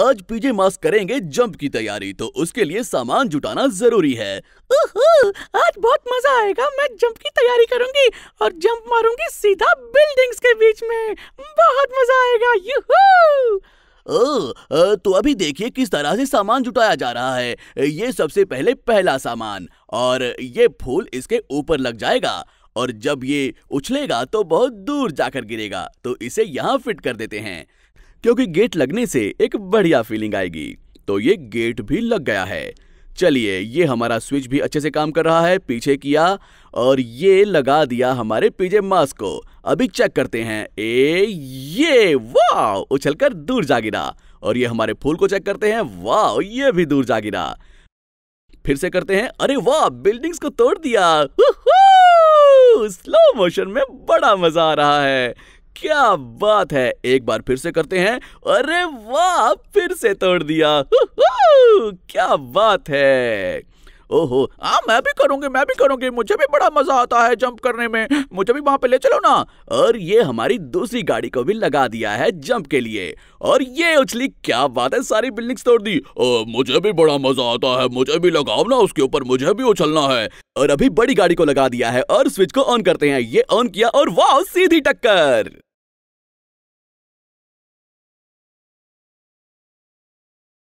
आज पीजे मास करेंगे जंप की तैयारी तो उसके लिए सामान जुटाना जरूरी है आज बहुत मजा आएगा मैं जंप की तैयारी करूंगी और जंप मारूंगी सीधा बिल्डिंग्स के बीच में बहुत मजा आएगा ओ, तो अभी देखिए किस तरह से सामान जुटाया जा रहा है ये सबसे पहले पहला सामान और ये फूल इसके ऊपर लग जाएगा और जब ये उछलेगा तो बहुत दूर जाकर गिरेगा तो इसे यहाँ फिट कर देते हैं क्योंकि गेट लगने से एक बढ़िया फीलिंग आएगी तो ये गेट भी लग गया है चलिए ये हमारा स्विच भी अच्छे से काम कर रहा है पीछे किया और ये लगा दिया हमारे पीजे मास्क को अभी चेक करते हैं ए ये वाह उछलकर दूर जा गिरा और ये हमारे फूल को चेक करते हैं वाह ये भी दूर जा गिरा फिर से करते हैं अरे वाह बिल्डिंग्स को तोड़ दिया स्लो मोशन में बड़ा मजा आ रहा है क्या बात है एक बार फिर से करते हैं अरे वाह फिर से तोड़ दिया क्या बात है ओहो हाँ मैं भी करूंगी मैं भी करूंगी मुझे भी बड़ा मजा आता है जंप करने में मुझे भी वहां पे ले चलो ना और ये हमारी दूसरी गाड़ी को भी लगा दिया है जंप के लिए और ये उछली क्या बात है सारी बिल्डिंग्स तोड़ दी ओ, मुझे भी बड़ा मजा आता है मुझे भी लगाओ ना उसके ऊपर मुझे भी उछलना है और अभी बड़ी गाड़ी को लगा दिया है और स्विच को ऑन करते हैं ये ऑन किया और वाह सीधी टक्कर